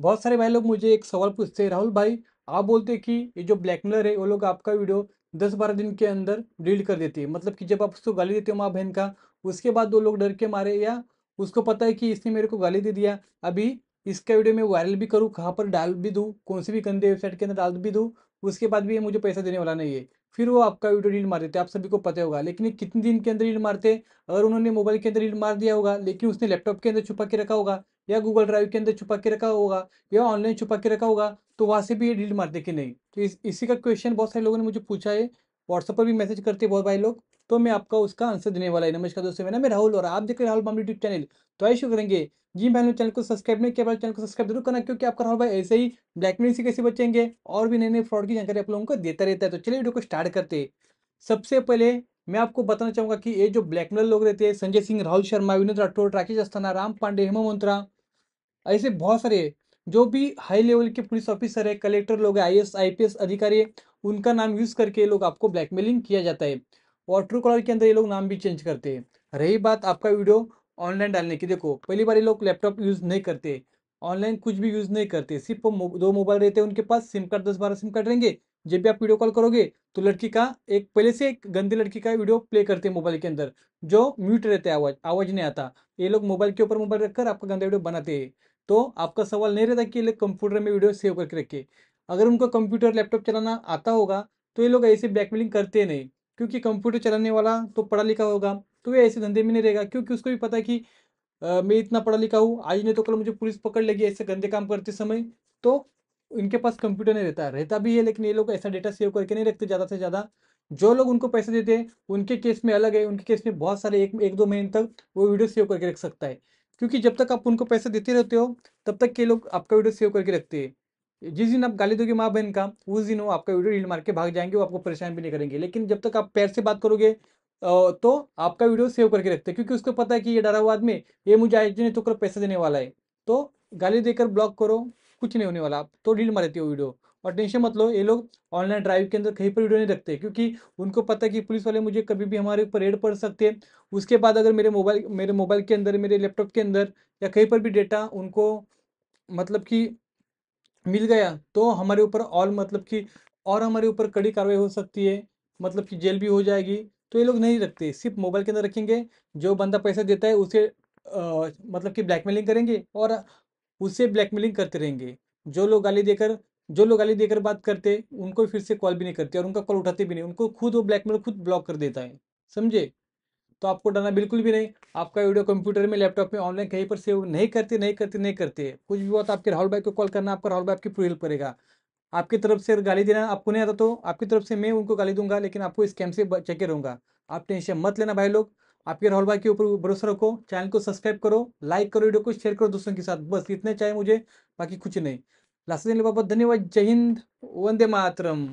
बहुत सारे भाई लोग मुझे एक सवाल पूछते हैं राहुल भाई आप बोलते हैं कि ये जो ब्लैकमेलर है वो लोग आपका वीडियो दस बारह दिन के अंदर डिलीट कर देती है मतलब कि जब आप उसको गाली देते हो माँ बहन का उसके बाद वो लोग डर के मारे या उसको पता है कि इसने मेरे को गाली दे दिया अभी इसका वीडियो मैं वायरल भी करूँ कहाँ पर डाल भी दूँ कौन सी भी गंदे वेबसाइट के अंदर डाल भी दूँ उसके बाद भी ये मुझे पैसा देने वाला नहीं है फिर वो आपका वीडियो रील मार देते आप सभी को पता होगा लेकिन ये कितने दिन के अंदर रील मारते अगर उन्होंने मोबाइल के अंदर रील मार दिया होगा लेकिन उसने लैपटॉप के अंदर छुपा के रखा होगा या गूगल ड्राइव के अंदर छुपा के रखा होगा या ऑनलाइन छुपा के रखा होगा तो वहाँ से भी ये डिलीट मार दे कि नहीं तो इस, इसी का क्वेश्चन बहुत सारे लोगों ने मुझे पूछा है व्हाट्सअप पर भी मैसेज करते हैं बहुत भाई लोग तो मैं आपका उसका आंसर देने वाला है नमस्कार दोस्तों मेरा मैं राहुल और आप देख रहे हैं राहुल माम यूट्यूब चैनल तो शुरू करेंगे जी मैंने चैनल को सब्सक्राइब नहीं किया चैनल को सब्सक्राइब जरूर करना क्योंकि आपका राहुल भाई ऐसे ही ब्लैकमेल से कैसे बचेंगे और भी नए नए फ्रॉड की जानकारी आप लोगों को देता रहता है तो चलिए वीडियो को स्टार्ट करते सबसे पहले मैं आपको बताना चाहूंगा कि ये जो ब्लैकमेल लोग रहते हैं संजय सिंह राहुल शर्मा विनोद राठौर राकेश अस्थाना राम पांडे हेमा मंत्रा ऐसे बहुत सारे जो भी हाई लेवल के पुलिस ऑफिसर है कलेक्टर लोग I S I P S अधिकारी है उनका नाम यूज करके लोग आपको ब्लैकमेलिंग किया जाता है और ट्रू कॉलर के अंदर ये लोग नाम भी चेंज करते हैं रही बात आपका वीडियो ऑनलाइन डालने की देखो पहली बार ये लोग लैपटॉप यूज़ नहीं करते ऑनलाइन कुछ भी यूज़ नहीं करते सिर्फ दो मोबाइल रहते हैं उनके पास सिम कार्ड दस बारह सिम कार्ड रहेंगे जब भी आप वीडियो कॉल करोगे तो लड़की का एक पहले से एक गंदी लड़की का वीडियो प्ले करते हैं मोबाइल के अंदर जो म्यूट रहता है आवाज आवाज नहीं आता ये लोग मोबाइल के ऊपर मोबाइल रखकर आपका गंदा वीडियो बनाते हैं तो आपका सवाल नहीं रहता कि ये लोग कंप्यूटर में वीडियो सेव करके रखे अगर उनको कंप्यूटर लैपटॉप चलाना आता होगा तो ये लोग ऐसे ब्लैकमेलिंग करते नहीं क्योंकि कंप्यूटर चलाने वाला तो पढ़ा लिखा होगा तो वे ऐसे धंधे में नहीं रहेगा क्योंकि उसको भी पता है कि आ, मैं इतना पढ़ा लिखा हूँ आज नहीं तो कल मुझे पुलिस पकड़ लेगी ऐसे गंदे काम करते समय तो इनके पास कंप्यूटर नहीं रहता रहता भी है लेकिन ये लोग ऐसा डेटा सेव करके नहीं रखते ज़्यादा से ज़्यादा जो लोग उनको पैसे देते हैं उनके केस में अलग है उनके केस में बहुत सारे एक एक दो महीने तक वो वीडियो सेव करके रख सकता है क्योंकि जब तक आप उनको पैसे देते रहते हो तब तक ये लोग आपका वीडियो सेव करके रखते हैं जिस दिन आप गाली दोगे माँ बहन का उस दिन वो आपका वीडियो रील मार के भाग जाएंगे वो आपको परेशान भी नहीं करेंगे लेकिन जब तक आप पैर से बात करोगे तो आपका वीडियो सेव करके रखते हैं क्योंकि उसको पता है कि ये डरा हुआ आदमी ये मुझे आज नहीं तो कल पैसे देने वाला है तो गाली देकर ब्लॉक करो कुछ नहीं होने वाला तो रील मार देती है वीडियो और टेंशन मत लो ये लोग ऑनलाइन ड्राइव के अंदर कहीं पर वीडियो नहीं रखते क्योंकि उनको पता है कि पुलिस वाले मुझे कभी भी हमारे ऊपर रेड पड़ सकते हैं उसके बाद अगर मेरे मोबाइल मेरे मोबाइल के अंदर मेरे लैपटॉप के अंदर या कहीं पर भी डेटा उनको मतलब कि मिल गया तो हमारे ऊपर और मतलब कि और हमारे ऊपर कड़ी कार्रवाई हो सकती है मतलब कि जेल भी हो जाएगी तो ये लोग नहीं रखते सिर्फ मोबाइल के अंदर रखेंगे जो बंदा पैसा देता है उसे आ, मतलब कि ब्लैकमेलिंग करेंगे और उससे ब्लैकमेलिंग करते रहेंगे जो लोग गाली देकर जो लोग गाली देकर बात करते उनको फिर से कॉल भी नहीं करते और उनका कॉल उठाते भी नहीं उनको खुद वो ब्लैकमेल खुद ब्लॉक कर देता है समझे तो आपको डरना बिल्कुल भी नहीं आपका वीडियो कंप्यूटर में लैपटॉप में ऑनलाइन कहीं पर सेव नहीं करते नहीं करते नहीं करते कुछ भी बात आपके राहुल भाई को कॉल करना आपका राहुल भाई आपकी पूरी हेल्प करेगा आपकी तरफ से गाली देना आपको नहीं आता तो आपकी तरफ से मैं उनको गाली दूंगा लेकिन आपको इस कैम से चेके रहूंगा आप टेंशन मत लेना भाई लोग आपके राहुल भाई के ऊपर भरोसा रखो चैनल को सब्सक्राइब करो लाइक करो वीडियो को शेयर करो दोस्तों के साथ बस इतने चाहिए मुझे बाकी कुछ नहीं लास्ट बाबा धन्यवाद जय हिंद वंदे मातरम